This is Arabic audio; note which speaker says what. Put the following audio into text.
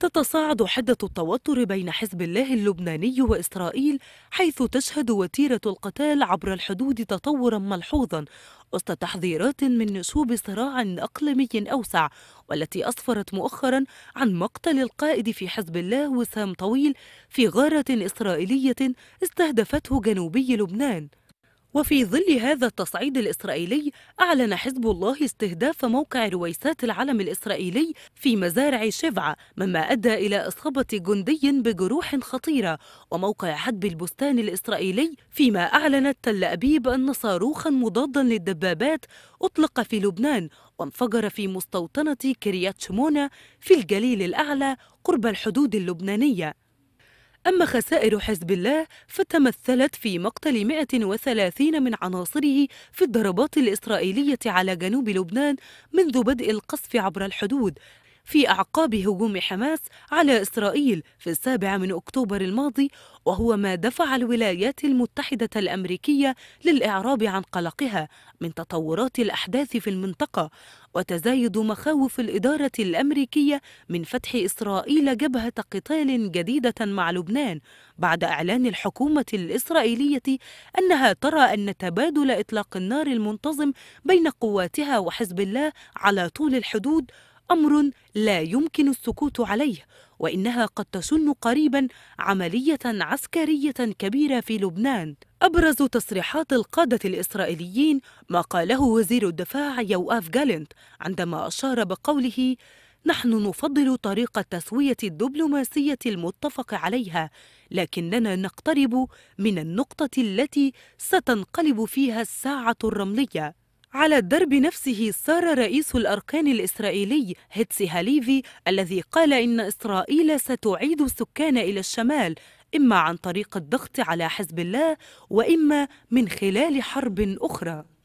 Speaker 1: تتصاعد حدة التوتر بين حزب الله اللبناني وإسرائيل حيث تشهد وتيرة القتال عبر الحدود تطورا ملحوظا وسط تحذيرات من نشوب صراع أقليمي أوسع والتي أسفرت مؤخرا عن مقتل القائد في حزب الله وسام طويل في غارة إسرائيلية استهدفته جنوبي لبنان وفي ظل هذا التصعيد الإسرائيلي أعلن حزب الله استهداف موقع رويسات العلم الإسرائيلي في مزارع شفعة مما أدى إلى إصابة جندي بجروح خطيرة وموقع حدب البستان الإسرائيلي فيما أعلنت تل أبيب أن صاروخا مضادا للدبابات أطلق في لبنان وانفجر في مستوطنة كريات شمونة في الجليل الأعلى قرب الحدود اللبنانية أما خسائر حزب الله فتمثلت في مقتل 130 من عناصره في الضربات الإسرائيلية على جنوب لبنان منذ بدء القصف عبر الحدود في أعقاب هجوم حماس على إسرائيل في السابع من أكتوبر الماضي وهو ما دفع الولايات المتحدة الأمريكية للإعراب عن قلقها من تطورات الأحداث في المنطقة وتزايد مخاوف الإدارة الأمريكية من فتح إسرائيل جبهة قتال جديدة مع لبنان بعد إعلان الحكومة الإسرائيلية أنها ترى أن تبادل إطلاق النار المنتظم بين قواتها وحزب الله على طول الحدود امر لا يمكن السكوت عليه وانها قد تشن قريبا عمليه عسكريه كبيره في لبنان ابرز تصريحات القاده الاسرائيليين ما قاله وزير الدفاع يوآف جالنت عندما اشار بقوله نحن نفضل طريقة تسوية الدبلوماسية المتفق عليها، لكننا نقترب من النقطة التي ستنقلب فيها الساعة الرملية. على الدرب نفسه صار رئيس الأركان الإسرائيلي هيتسي هاليفي الذي قال إن إسرائيل ستعيد السكان إلى الشمال إما عن طريق الضغط على حزب الله وإما من خلال حرب أخرى